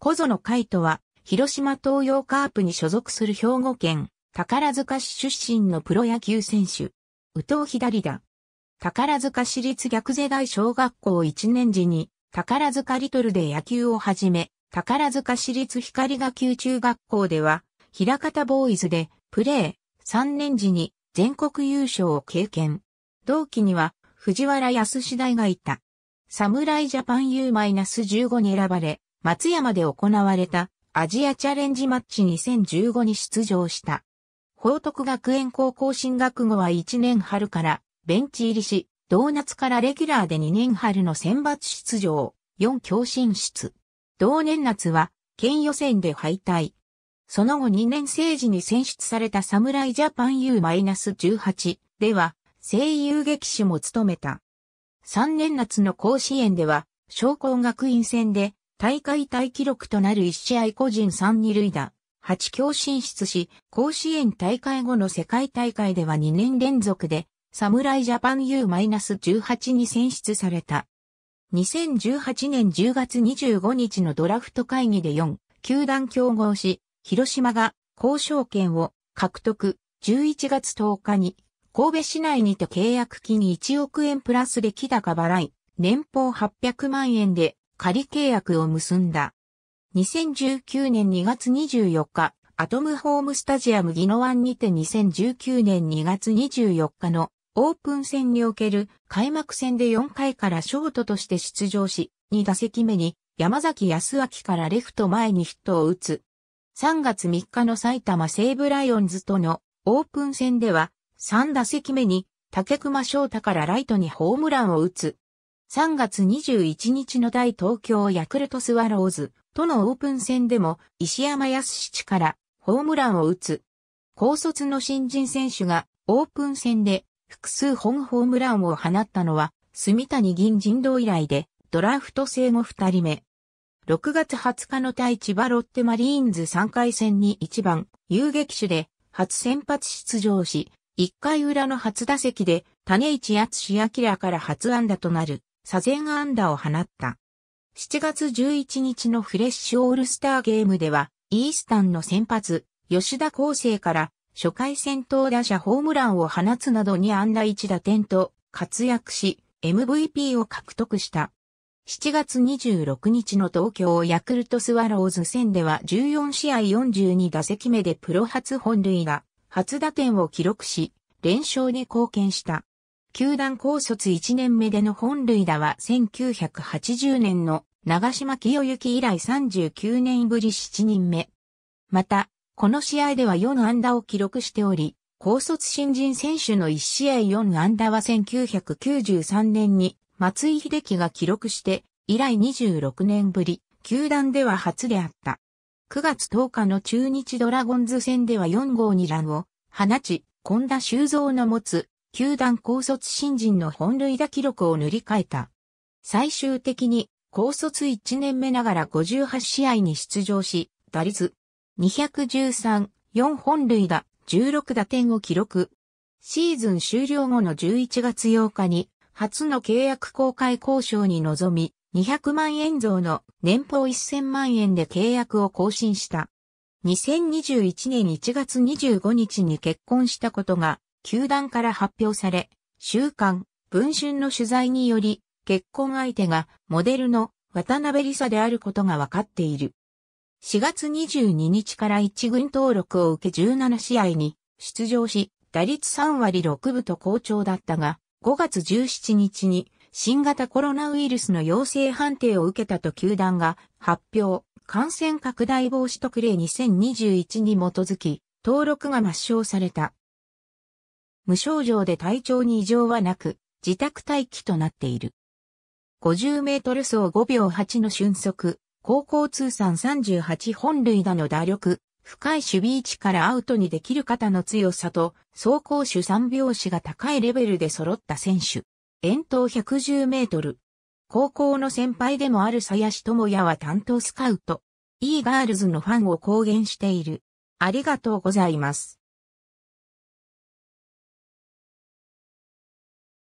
小園海斗は、広島東洋カープに所属する兵庫県、宝塚市出身のプロ野球選手。宇藤左だ。宝塚市立逆世代小学校1年時に、宝塚リトルで野球を始め、宝塚市立光が級中学校では、平方ボーイズでプレー、3年時に全国優勝を経験。同期には藤原康次大がいた。侍ジャパン U-15 に選ばれ、松山で行われたアジアチャレンジマッチ2015に出場した。報徳学園高校進学後は1年春からベンチ入りし、同夏からレギュラーで2年春の選抜出場、4強進出。同年夏は県予選で敗退。その後2年生時に選出された侍ジャパン U-18 では声優劇師も務めた。3年夏の甲子園では、商工学院戦で大会大記録となる1試合個人3、2塁打、8強進出し、甲子園大会後の世界大会では2年連続で、侍ジャパン U-18 に選出された。2018年10月25日のドラフト会議で4、球団競合し、広島が交渉権を獲得、11月10日に、神戸市内にて契約金1億円プラス出来高払い、年俸800万円で仮契約を結んだ。2019年2月24日、アトムホームスタジアムギノワンにて2019年2月24日のオープン戦における開幕戦で4回からショートとして出場し、2打席目に山崎康明からレフト前にヒットを打つ。3月3日の埼玉西武ライオンズとのオープン戦では3打席目に竹熊翔太からライトにホームランを打つ。3月21日の大東京ヤクルトスワローズとのオープン戦でも石山康七からホームランを打つ。高卒の新人選手がオープン戦で複数本ホームランを放ったのは住谷銀人道以来でドラフト生後2人目。6月20日の対千葉ロッテマリーンズ3回戦に1番遊撃手で初先発出場し、1回裏の初打席で種市敦史明から初安打となる。左前安打を放った。7月11日のフレッシュオールスターゲームでは、イースタンの先発、吉田康生から初回戦闘打者ホームランを放つなどに安打1打点と活躍し、MVP を獲得した。7月26日の東京ヤクルトスワローズ戦では14試合42打席目でプロ初本塁打、初打点を記録し、連勝に貢献した。球団高卒1年目での本塁打は1980年の長島清行以来39年ぶり7人目。また、この試合では4安打を記録しており、高卒新人選手の1試合4安打は1993年に松井秀喜が記録して以来26年ぶり、球団では初であった。9月10日の中日ドラゴンズ戦では4号2ランを放ち、今田修造の持つ球団高卒新人の本塁打記録を塗り替えた。最終的に、高卒1年目ながら58試合に出場し、打率213、4本塁打、16打点を記録。シーズン終了後の11月8日に、初の契約公開交渉に臨み、200万円増の年俸1000万円で契約を更新した。2021年1月25日に結婚したことが球団から発表され、週刊、文春の取材により、結婚相手がモデルの渡辺理沙であることが分かっている。4月22日から1軍登録を受け17試合に出場し、打率3割6分と好調だったが、5月17日に新型コロナウイルスの陽性判定を受けたと球団が発表、感染拡大防止特例2021に基づき、登録が抹消された。無症状で体調に異常はなく、自宅待機となっている。50メートル走5秒8の瞬足、高校通算38本塁打の打力、深い守備位置からアウトにできる肩の強さと、走行手3拍子が高いレベルで揃った選手。遠投110メートル。高校の先輩でもある師智也は担当スカウト。e ガールズのファンを公言している。ありがとうございます。